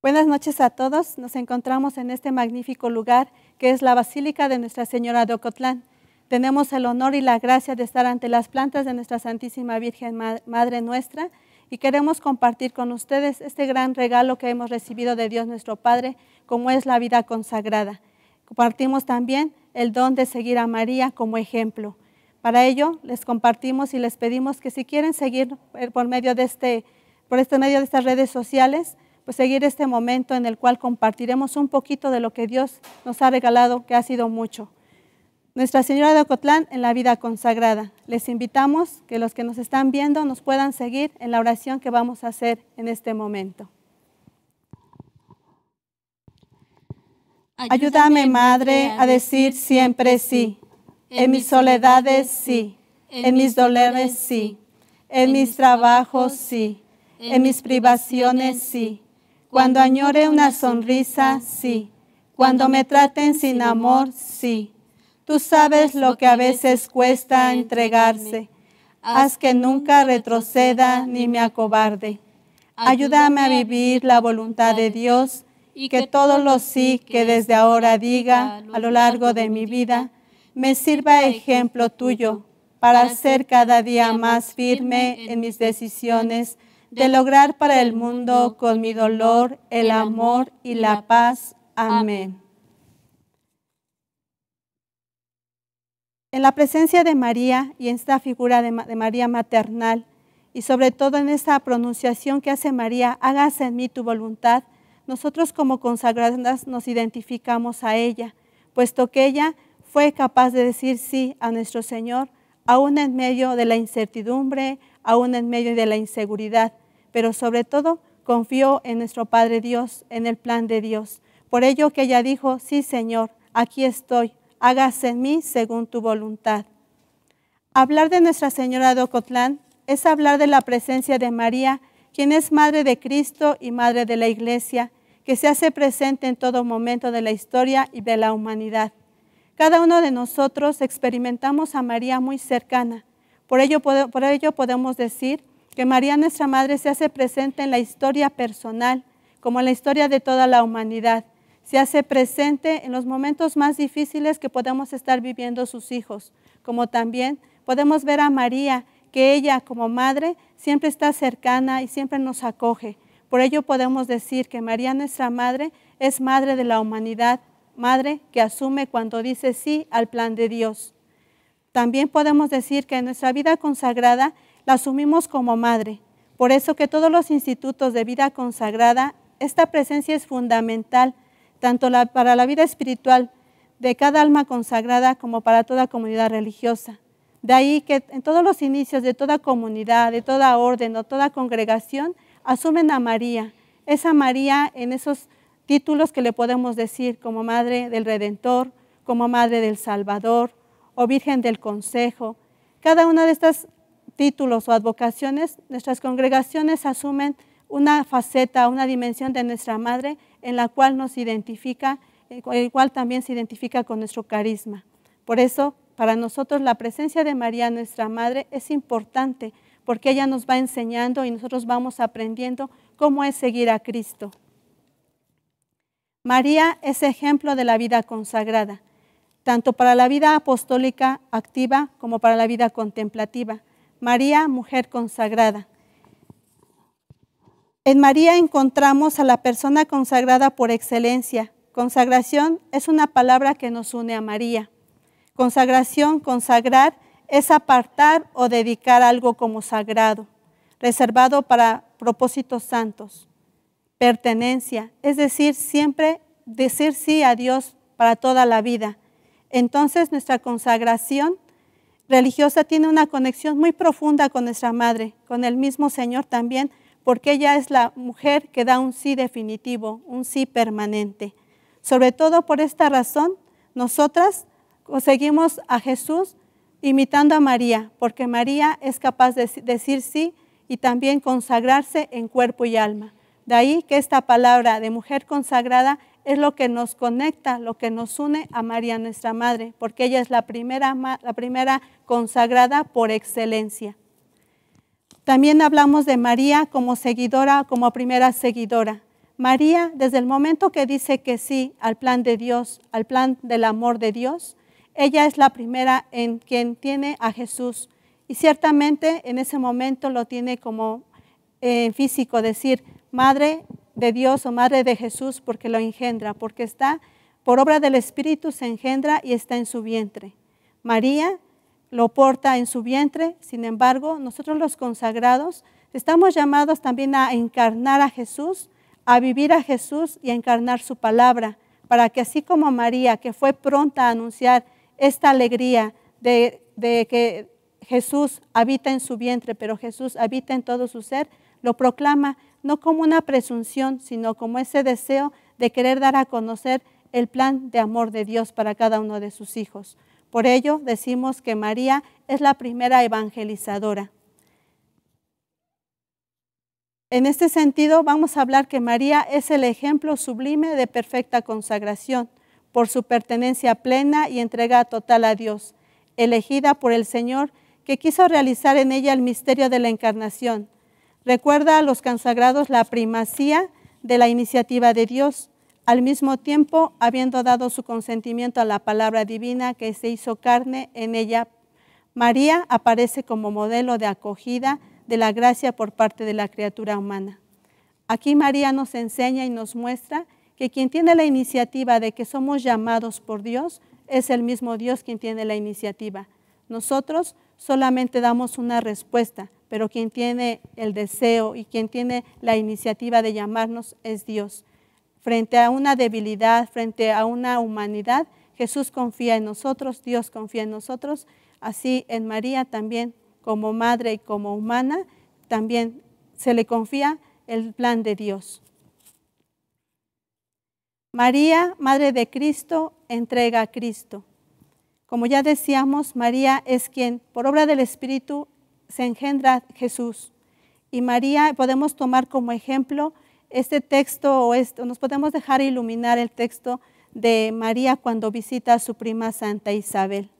Buenas noches a todos. Nos encontramos en este magnífico lugar que es la Basílica de Nuestra Señora de Ocotlán. Tenemos el honor y la gracia de estar ante las plantas de nuestra Santísima Virgen Madre Nuestra y queremos compartir con ustedes este gran regalo que hemos recibido de Dios nuestro Padre, como es la vida consagrada. Compartimos también el don de seguir a María como ejemplo. Para ello, les compartimos y les pedimos que si quieren seguir por medio de este, por este medio de estas redes sociales, pues seguir este momento en el cual compartiremos un poquito de lo que Dios nos ha regalado, que ha sido mucho. Nuestra Señora de Ocotlán en la vida consagrada. Les invitamos que los que nos están viendo nos puedan seguir en la oración que vamos a hacer en este momento. Ayúdame, Madre, a decir siempre sí. En mis soledades sí, en mis dolores sí, en mis trabajos sí, en mis privaciones sí cuando añore una sonrisa, sí. Cuando me traten sin amor, sí. Tú sabes lo que a veces cuesta entregarse. Haz que nunca retroceda ni me acobarde. Ayúdame a vivir la voluntad de Dios y que todo lo sí que desde ahora diga a lo largo de mi vida me sirva ejemplo tuyo para ser cada día más firme en mis decisiones de lograr para el mundo con mi dolor el amor y la paz. Amén. En la presencia de María y en esta figura de, María maternal, y sobre todo en esta pronunciación que hace María, hágase en mí tu voluntad, nosotros como consagradas nos identificamos a ella, puesto que ella fue capaz de decir sí a nuestro Señor, aún en medio de la incertidumbre, aún en medio de la inseguridad, pero sobre todo confió en nuestro Padre Dios, en el plan de Dios. Por ello que ella dijo, sí Señor, aquí estoy, hágase en mí según tu voluntad. Hablar de Nuestra Señora de Ocotlán es hablar de la presencia de María, quien es Madre de Cristo y Madre de la Iglesia, que se hace presente en todo momento de la historia y de la humanidad. Cada uno de nosotros experimentamos a María muy cercana, por ello, podemos decir que María nuestra Madre se hace presente en la historia personal, como en la historia de toda la humanidad. Se hace presente en los momentos más difíciles que podemos estar viviendo sus hijos, como también podemos ver a María, que ella como madre siempre está cercana y siempre nos acoge. Por ello podemos decir que María nuestra Madre es Madre de la humanidad, Madre que asume cuando dice sí al plan de Dios. También podemos decir que en nuestra vida consagrada la asumimos como madre. Por eso que todos los institutos de vida consagrada, esta presencia es fundamental, tanto para la vida espiritual de cada alma consagrada como para toda comunidad religiosa. De ahí que en todos los inicios de toda comunidad, de toda orden o toda congregación, asumen a María. Esa María en esos títulos que le podemos decir como Madre del Redentor, como Madre del Salvador, o Virgen del Consejo. Cada uno de estos títulos o advocaciones, nuestras congregaciones asumen una faceta, una dimensión de nuestra Madre en la cual nos identifica, el cual también se identifica con nuestro carisma. Por eso, para nosotros la presencia de María, nuestra Madre, es importante porque ella nos va enseñando y nosotros vamos aprendiendo cómo es seguir a Cristo. María es ejemplo de la vida consagrada tanto para la vida apostólica activa como para la vida contemplativa. María, mujer consagrada. En María encontramos a la persona consagrada por excelencia. Consagración es una palabra que nos une a María. Consagración, consagrar, es apartar o dedicar algo como sagrado, reservado para propósitos santos. Pertenencia, es decir, siempre decir sí a Dios para toda la vida entonces nuestra consagración religiosa tiene una conexión muy profunda con nuestra madre, con el mismo Señor también, porque ella es la mujer que da un sí definitivo, un sí permanente. Sobre todo por esta razón, nosotras conseguimos a Jesús imitando a María, porque María es capaz de decir sí y también consagrarse en cuerpo y alma. De ahí que esta palabra de mujer consagrada es lo que nos conecta, lo que nos une a María nuestra Madre, porque ella es la primera, la primera consagrada por excelencia. También hablamos de María como seguidora, como primera seguidora. María, desde el momento que dice que sí al plan de Dios, al plan del amor de Dios, ella es la primera en quien tiene a Jesús. Y ciertamente en ese momento lo tiene como eh, físico, decir, Madre, de Dios o madre de Jesús porque lo engendra, porque está por obra del Espíritu se engendra y está en su vientre. María lo porta en su vientre, sin embargo, nosotros los consagrados estamos llamados también a encarnar a Jesús, a vivir a Jesús y a encarnar su palabra, para que así como María, que fue pronta a anunciar esta alegría de, de que Jesús habita en su vientre, pero Jesús habita en todo su ser, lo proclama no como una presunción, sino como ese deseo de querer dar a conocer el plan de amor de Dios para cada uno de sus hijos. Por ello decimos que María es la primera evangelizadora. En este sentido, vamos a hablar que María es el ejemplo sublime de perfecta consagración por su pertenencia plena y entrega total a Dios, elegida por el Señor que quiso realizar en ella el misterio de la encarnación, Recuerda a los consagrados la primacía de la iniciativa de Dios, al mismo tiempo habiendo dado su consentimiento a la palabra divina que se hizo carne en ella. María aparece como modelo de acogida de la gracia por parte de la criatura humana. Aquí María nos enseña y nos muestra que quien tiene la iniciativa de que somos llamados por Dios es el mismo Dios quien tiene la iniciativa. Nosotros solamente damos una respuesta, pero quien tiene el deseo y quien tiene la iniciativa de llamarnos es Dios. Frente a una debilidad, frente a una humanidad, Jesús confía en nosotros, Dios confía en nosotros, así en María también, como madre y como humana, también se le confía el plan de Dios. María, Madre de Cristo, entrega a Cristo. Como ya decíamos, María es quien, por obra del Espíritu, se engendra Jesús. Y María podemos tomar como ejemplo este texto o esto, nos podemos dejar iluminar el texto de María cuando visita a su prima Santa Isabel.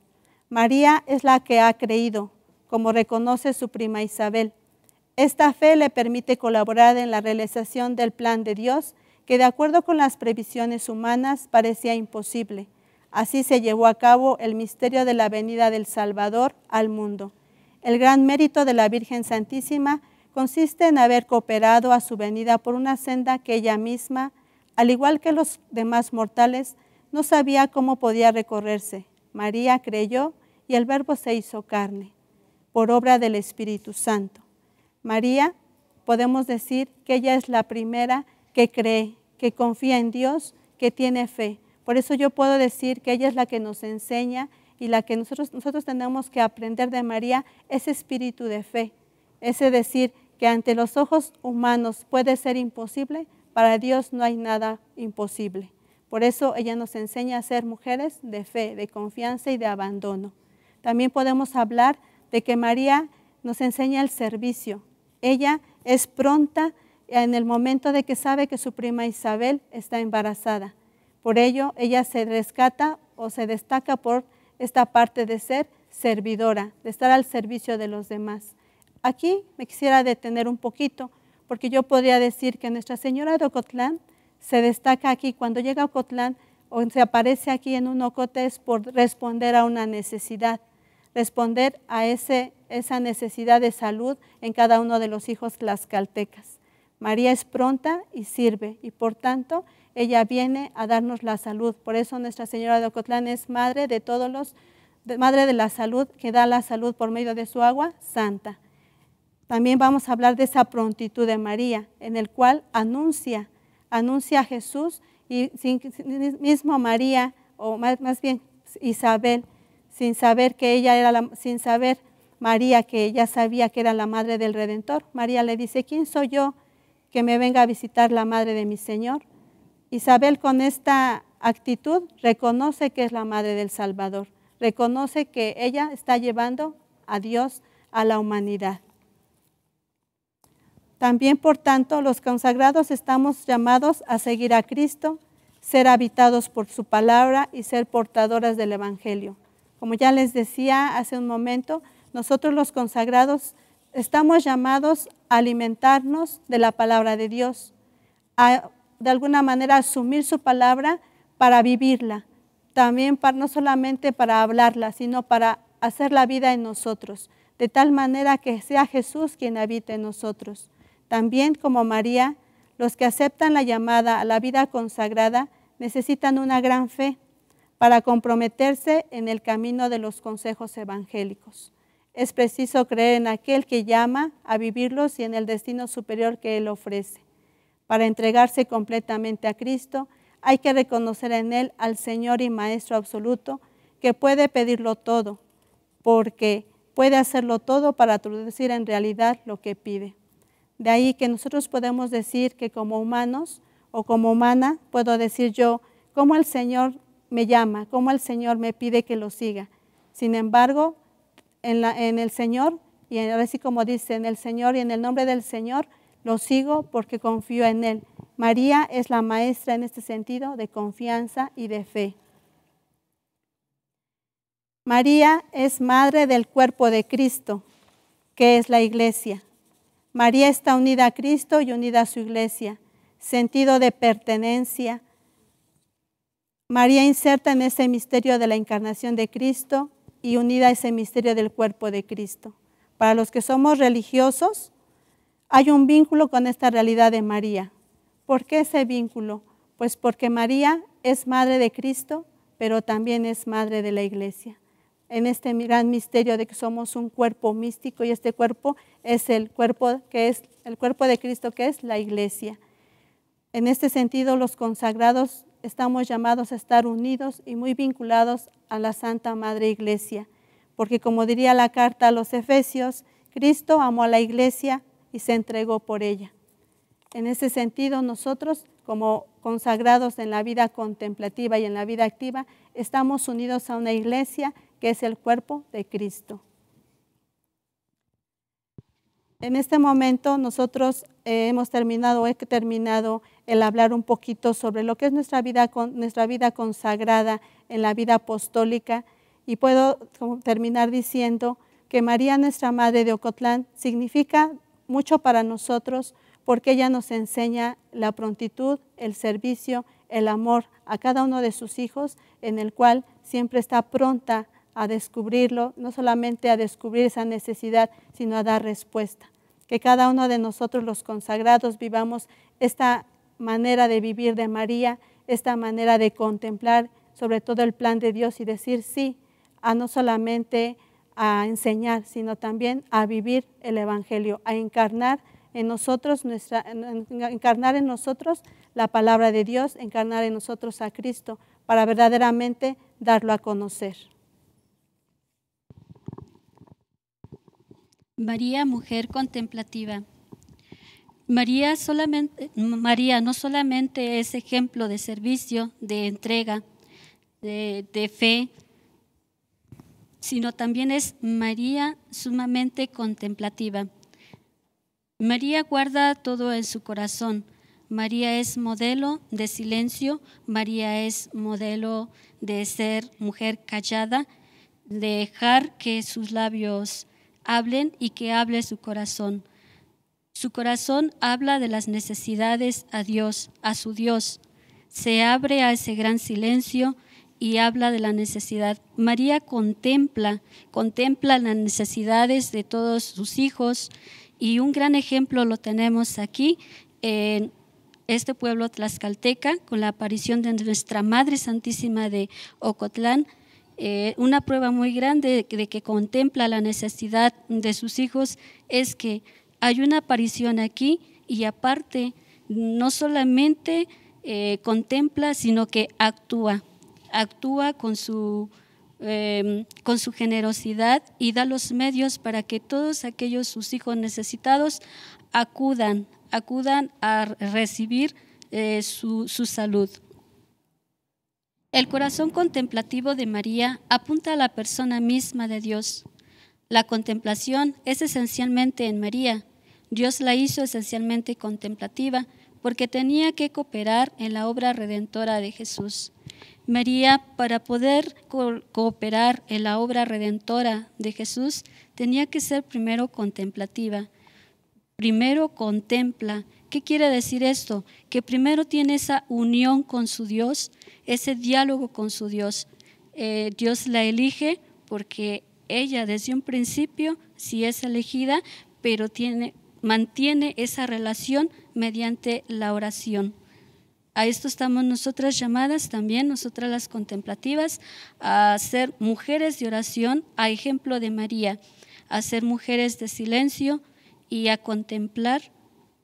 María es la que ha creído, como reconoce su prima Isabel. Esta fe le permite colaborar en la realización del plan de Dios que de acuerdo con las previsiones humanas parecía imposible. Así se llevó a cabo el misterio de la venida del Salvador al mundo. El gran mérito de la Virgen Santísima consiste en haber cooperado a su venida por una senda que ella misma, al igual que los demás mortales, no sabía cómo podía recorrerse. María creyó y el Verbo se hizo carne, por obra del Espíritu Santo. María, podemos decir que ella es la primera que cree, que confía en Dios, que tiene fe. Por eso yo puedo decir que ella es la que nos enseña y la que nosotros, nosotros tenemos que aprender de María es espíritu de fe. Es decir que ante los ojos humanos puede ser imposible, para Dios no hay nada imposible. Por eso ella nos enseña a ser mujeres de fe, de confianza y de abandono. También podemos hablar de que María nos enseña el servicio. Ella es pronta en el momento de que sabe que su prima Isabel está embarazada. Por ello, ella se rescata o se destaca por esta parte de ser servidora, de estar al servicio de los demás. Aquí me quisiera detener un poquito, porque yo podría decir que Nuestra Señora de Ocotlán se destaca aquí, cuando llega a Ocotlán o se aparece aquí en un ocote por responder a una necesidad, responder a esa necesidad de salud en cada uno de los hijos tlaxcaltecas. María es pronta y sirve, y por tanto ella viene a darnos la salud. Por eso Nuestra Señora de Ocotlán es madre de todos los, madre de la salud, que da la salud por medio de su agua santa. También vamos a hablar de esa prontitud de María, en el cual anuncia, anuncia a Jesús y sin, mismo María, o más, bien Isabel, sin saber que ella era la, sin saber María que ella sabía que era la madre del Redentor. María le dice, ¿quién soy yo que me venga a visitar la madre de mi Señor? Isabel con esta actitud reconoce que es la madre del Salvador, reconoce que ella está llevando a Dios a la humanidad. También, por tanto, los consagrados estamos llamados a seguir a Cristo, ser habitados por su palabra y ser portadoras del Evangelio. Como ya les decía hace un momento, nosotros los consagrados estamos llamados a alimentarnos de la palabra de Dios, a de alguna manera asumir su palabra para vivirla, también para, no solamente para hablarla, sino para hacer la vida en nosotros, de tal manera que sea Jesús quien habite en nosotros. También como María, los que aceptan la llamada a la vida consagrada necesitan una gran fe para comprometerse en el camino de los consejos evangélicos. Es preciso creer en aquel que llama a vivirlos y en el destino superior que Él ofrece. Para entregarse completamente a Cristo, hay que reconocer en Él al Señor y Maestro absoluto, que puede pedirlo todo, porque puede hacerlo todo para traducir en realidad lo que pide. De ahí que nosotros podemos decir que como humanos o como humana, puedo decir yo, cómo el Señor me llama, cómo el Señor me pide que lo siga. Sin embargo, en, el Señor, y así como dice, en el Señor y en el nombre del Señor, lo sigo porque confío en Él. María es la maestra en este sentido de confianza y de fe. María es madre del cuerpo de Cristo, que es la iglesia. María está unida a Cristo y unida a su iglesia. Sentido de pertenencia. María inserta en ese misterio de la encarnación de Cristo y unida a ese misterio del cuerpo de Cristo. Para los que somos religiosos, hay un vínculo con esta realidad de María. ¿Por qué ese vínculo? Pues porque María es madre de Cristo, pero también es madre de la iglesia. En este gran misterio de que somos un cuerpo místico y este cuerpo es el cuerpo que es el cuerpo de Cristo que es la iglesia. En este sentido los consagrados estamos llamados a estar unidos y muy vinculados a la Santa Madre Iglesia, porque como diría la carta a los Efesios, Cristo amó a la iglesia y se entregó por ella. En ese sentido, nosotros, como consagrados en la vida contemplativa y en la vida activa, estamos unidos a una iglesia que es el cuerpo de Cristo. En este momento nosotros eh, hemos terminado, he terminado el hablar un poquito sobre lo que es nuestra vida, con, nuestra vida consagrada en la vida apostólica y puedo terminar diciendo que María, nuestra Madre de Ocotlán, significa mucho para nosotros porque ella nos enseña la prontitud, el servicio, el amor a cada uno de sus hijos, en el cual siempre está pronta a descubrirlo, no solamente a descubrir esa necesidad, sino a dar respuesta. Que cada uno de nosotros los consagrados vivamos esta manera de vivir de María, esta manera de contemplar sobre todo el plan de Dios y decir sí a no solamente a enseñar, sino también a vivir el Evangelio, a encarnar en nosotros, nuestra, encarnar en nosotros la palabra de Dios, encarnar en nosotros a Cristo, para verdaderamente darlo a conocer. María, mujer contemplativa. María, solamente, María no solamente es ejemplo de servicio, de entrega, de, de fe, sino también es María sumamente contemplativa. María guarda todo en su corazón. María es modelo de silencio, María es modelo de ser mujer callada, de dejar que sus labios hablen y que hable su corazón. Su corazón habla de las necesidades a Dios, a su Dios. Se abre a ese gran silencio, y habla de la necesidad. María contempla, contempla las necesidades de todos sus hijos y un gran ejemplo lo tenemos aquí en este pueblo tlaxcalteca con la aparición de nuestra Madre Santísima de Ocotlán. Eh, una prueba muy grande de, que contempla la necesidad de sus hijos es que hay una aparición aquí y aparte no solamente eh, contempla, sino que actúa actúa em, con su, generosidad y da los medios para que todos aquellos sus hijos necesitados acudan, acudan a recibir eh, su salud. El corazón contemplativo de María apunta a la persona misma de Dios. La contemplación es esencialmente en María. Dios la hizo esencialmente contemplativa porque tenía que cooperar en la obra redentora de Jesús. María, para poder cooperar en la obra redentora de Jesús, tenía que ser primero contemplativa. Primero contempla. ¿Qué quiere decir esto? Que primero tiene esa unión con su Dios, ese diálogo con su Dios. Eh, Dios la elige porque ella desde un principio sí es elegida, pero mantiene esa relación mediante la oración. A esto estamos nosotras llamadas también, nosotras las contemplativas, a ser mujeres de oración a ejemplo de María, a ser mujeres de silencio y a contemplar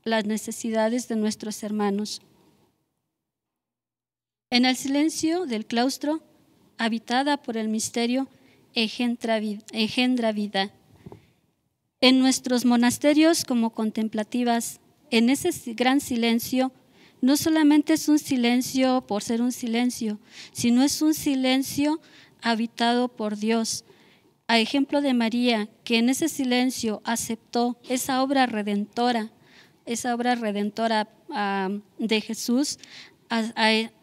las necesidades de nuestros hermanos. En el silencio del claustro, habitada por el misterio, engendra, vida. En nuestros monasterios como contemplativas, en ese gran silencio, no solamente es un silencio por ser un silencio, sino es un silencio habitado por Dios. A ejemplo de María, que en ese silencio aceptó esa obra redentora, esa obra redentora ah, de Jesús, a,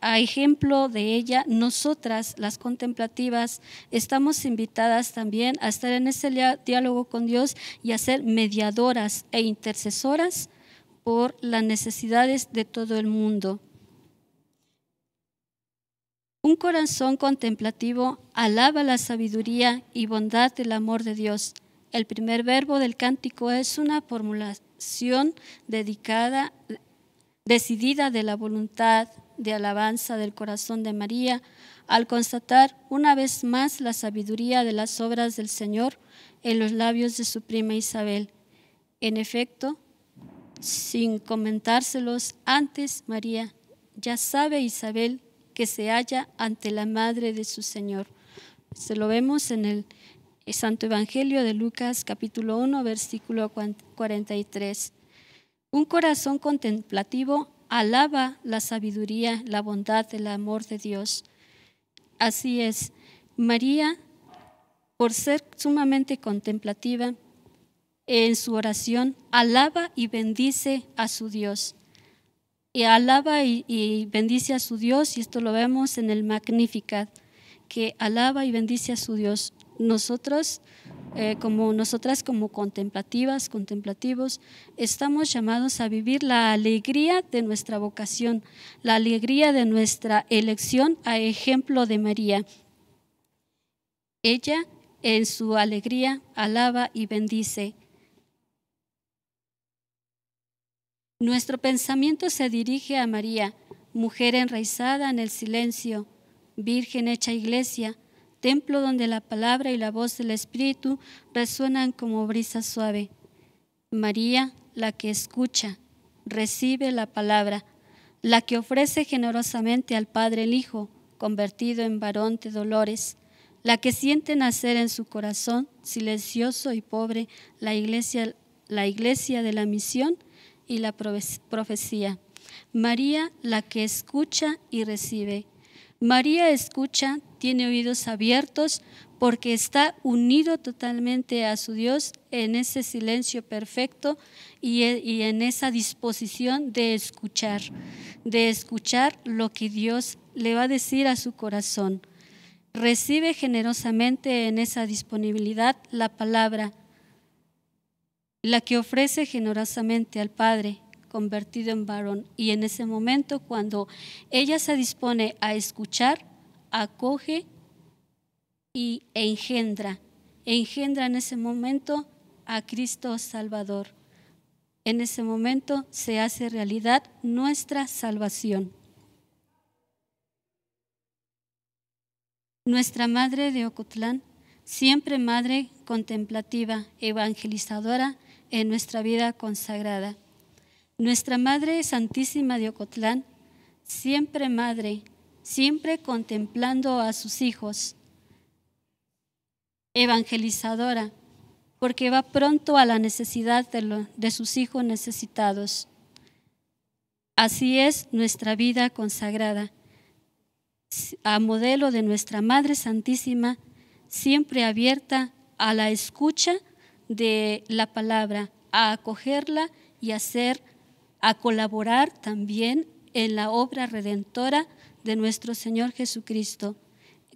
a, ejemplo de ella, nosotras, las contemplativas, estamos invitadas también a estar en ese diálogo con Dios y a ser mediadoras e intercesoras por las necesidades de todo el mundo. Un corazón contemplativo alaba la sabiduría y bondad del amor de Dios. El primer verbo del cántico es una formulación dedicada, decidida de la voluntad de alabanza del corazón de María al constatar una vez más la sabiduría de las obras del Señor en los labios de su prima Isabel. En efecto, sin comentárselos antes, María, ya sabe Isabel que se halla ante la madre de su Señor. Se lo vemos en el Santo Evangelio de Lucas capítulo 1, versículo 43. Un corazón contemplativo alaba la sabiduría, la bondad, el amor de Dios. Así es, María, por ser sumamente contemplativa, en su oración, alaba y bendice a su Dios. Y alaba y, bendice a su Dios, y esto lo vemos en el Magnificat, que alaba y bendice a su Dios. Nosotros, eh, como nosotras como contemplativas, contemplativos, estamos llamados a vivir la alegría de nuestra vocación, la alegría de nuestra elección a ejemplo de María. Ella en su alegría alaba y bendice Nuestro pensamiento se dirige a María, mujer enraizada en el silencio, virgen hecha iglesia, templo donde la palabra y la voz del Espíritu resuenan como brisa suave. María, la que escucha, recibe la palabra, la que ofrece generosamente al Padre el Hijo, convertido en varón de dolores, la que siente nacer en su corazón, silencioso y pobre, la iglesia, la iglesia de la misión, y la profecía. María la que escucha y recibe. María escucha, tiene oídos abiertos porque está unido totalmente a su Dios en ese silencio perfecto e, y, en esa disposición de escuchar, de escuchar lo que Dios le va a decir a su corazón. Recibe generosamente en esa disponibilidad la palabra la que ofrece generosamente al Padre convertido en varón. Y en ese momento, cuando ella se dispone a escuchar, acoge y engendra, engendra en ese momento a Cristo Salvador. En ese momento se hace realidad nuestra salvación. Nuestra Madre de Ocotlán, siempre Madre contemplativa, evangelizadora, en nuestra vida consagrada. Nuestra Madre Santísima de Ocotlán, siempre Madre, siempre contemplando a sus hijos, evangelizadora, porque va pronto a la necesidad de, de sus hijos necesitados. Así es nuestra vida consagrada. A modelo de nuestra Madre Santísima, siempre abierta a la escucha de la palabra, a acogerla y a, hacer, a colaborar también en la obra redentora de nuestro Señor Jesucristo,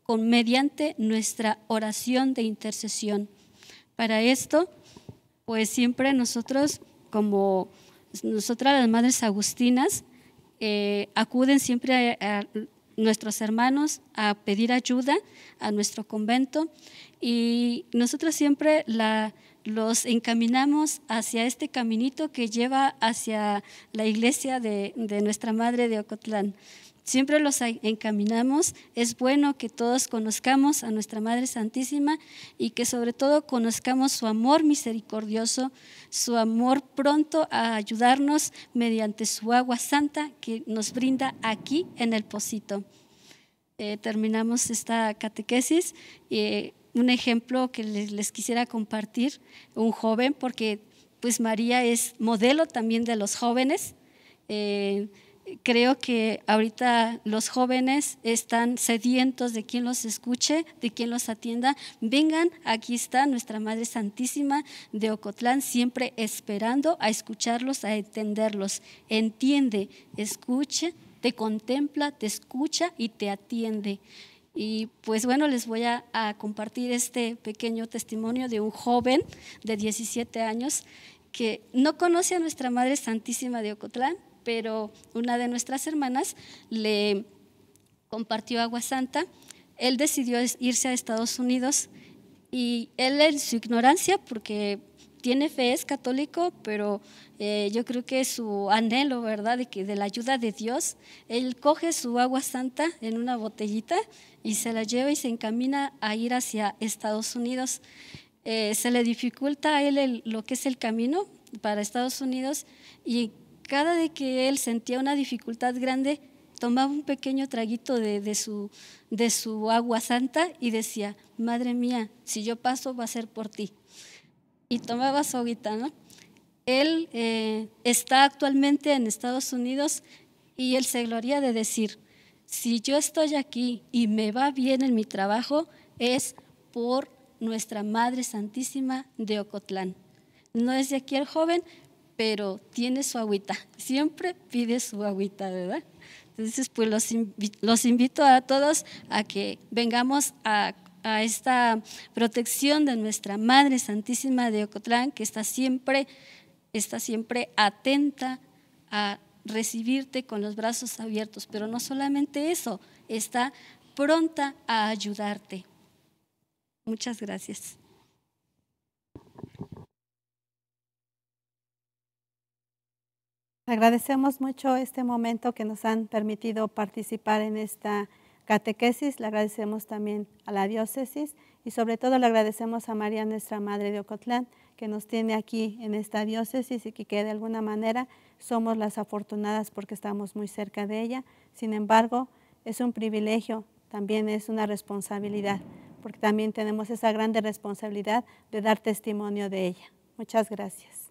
con, mediante nuestra oración de intercesión. Para esto, pues siempre nosotros, como nosotras las Madres Agustinas, eh, acuden siempre a, a nuestros hermanos a pedir ayuda a nuestro convento y nosotros siempre la los encaminamos hacia este caminito que lleva hacia la iglesia de, nuestra Madre de Ocotlán siempre los encaminamos. Es bueno que todos conozcamos a nuestra Madre Santísima y que sobre todo conozcamos su amor misericordioso, su amor pronto a ayudarnos mediante su agua santa que nos brinda aquí en el Pocito. Eh, terminamos esta catequesis. y eh, un ejemplo que les, quisiera compartir, un joven, porque pues María es modelo también de los jóvenes. Eh, creo que ahorita los jóvenes están sedientos de quien los escuche, de quien los atienda. Vengan, aquí está nuestra Madre Santísima de Ocotlán, siempre esperando a escucharlos, a entenderlos. Entiende, escuche, te contempla, te escucha y te atiende. Y pues bueno, les voy a, compartir este pequeño testimonio de un joven de 17 años que no conoce a nuestra Madre Santísima de Ocotlán, pero una de nuestras hermanas le compartió agua santa. Él decidió irse a Estados Unidos y él en su ignorancia, porque tiene fe, es católico, pero eh, yo creo que su anhelo, ¿verdad?, de, de la ayuda de Dios, él coge su agua santa en una botellita y se la lleva y se encamina a ir hacia Estados Unidos. Eh, se le dificulta a él lo que es el camino para Estados Unidos y cada vez que él sentía una dificultad grande, tomaba un pequeño traguito de su agua santa y decía, Madre mía, si yo paso va a ser por ti tomaba su agüita, ¿no? Él eh, está actualmente en Estados Unidos y él se gloria de decir, si yo estoy aquí y me va bien en mi trabajo, es por nuestra Madre Santísima de Ocotlán. No es de aquí el joven, pero tiene su agüita. Siempre pide su agüita, ¿verdad? Entonces, pues los, invito a todos a que vengamos a a esta protección de nuestra Madre Santísima de Ocotlán, que está siempre, está siempre atenta a recibirte con los brazos abiertos, pero no solamente eso, está pronta a ayudarte. Muchas gracias. Agradecemos mucho este momento que nos han permitido participar en esta catequesis. Le agradecemos también a la diócesis y sobre todo le agradecemos a María, nuestra Madre de Ocotlán, que nos tiene aquí en esta diócesis y que, de alguna manera somos las afortunadas porque estamos muy cerca de ella. Sin embargo, es un privilegio, también es una responsabilidad, porque también tenemos esa grande responsabilidad de dar testimonio de ella. Muchas gracias.